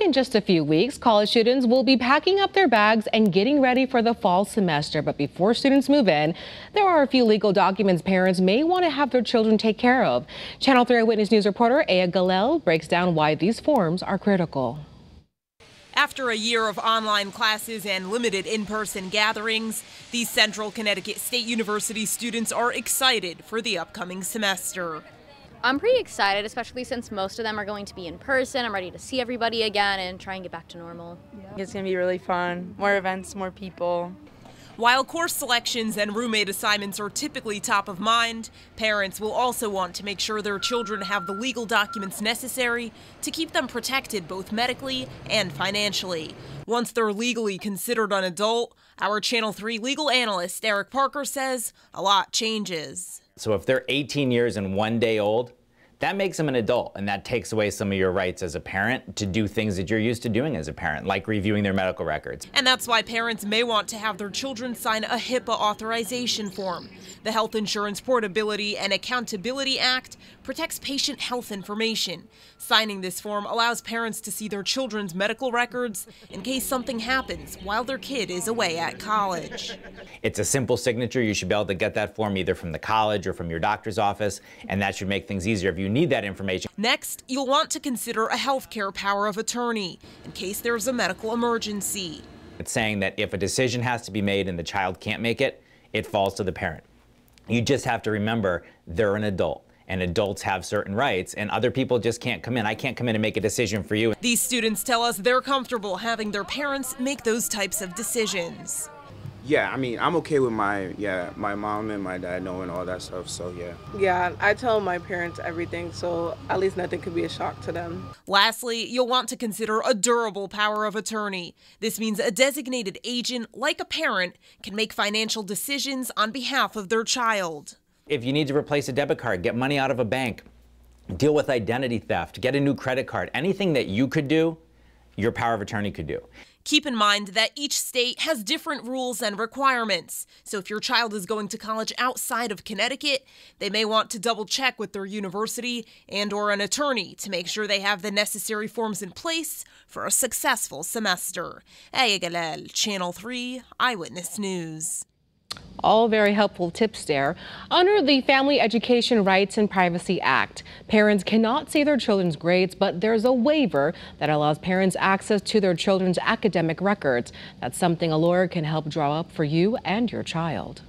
Back in just a few weeks, college students will be packing up their bags and getting ready for the fall semester. But before students move in, there are a few legal documents parents may want to have their children take care of. Channel 3 Eyewitness News reporter Aya Galel breaks down why these forms are critical. After a year of online classes and limited in person gatherings, these Central Connecticut State University students are excited for the upcoming semester. I'm pretty excited, especially since most of them are going to be in person. I'm ready to see everybody again and try and get back to normal. Yeah. It's going to be really fun. More events, more people. While course selections and roommate assignments are typically top of mind, parents will also want to make sure their children have the legal documents necessary to keep them protected both medically and financially. Once they're legally considered an adult, our Channel 3 legal analyst Eric Parker says a lot changes. So if they're 18 years and one day old, that makes them an adult and that takes away some of your rights as a parent to do things that you're used to doing as a parent, like reviewing their medical records. And that's why parents may want to have their children sign a HIPAA authorization form. The Health Insurance Portability and Accountability Act protects patient health information. Signing this form allows parents to see their children's medical records in case something happens while their kid is away at college. It's a simple signature. You should be able to get that form either from the college or from your doctor's office, and that should make things easier if you need that information. Next, you'll want to consider a health care power of attorney in case there's a medical emergency. It's saying that if a decision has to be made and the child can't make it, it falls to the parent. You just have to remember they're an adult and adults have certain rights and other people just can't come in. I can't come in and make a decision for you. These students tell us they're comfortable having their parents make those types of decisions. Yeah, I mean, I'm okay with my yeah, my mom and my dad knowing all that stuff, so yeah. Yeah, I tell my parents everything, so at least nothing could be a shock to them. Lastly, you'll want to consider a durable power of attorney. This means a designated agent, like a parent, can make financial decisions on behalf of their child if you need to replace a debit card, get money out of a bank, deal with identity theft, get a new credit card, anything that you could do, your power of attorney could do. Keep in mind that each state has different rules and requirements. So if your child is going to college outside of Connecticut, they may want to double check with their university and or an attorney to make sure they have the necessary forms in place for a successful semester. Ayagalel, Channel 3 Eyewitness News. All very helpful tips there. Under the Family Education Rights and Privacy Act, parents cannot see their children's grades, but there's a waiver that allows parents access to their children's academic records. That's something a lawyer can help draw up for you and your child.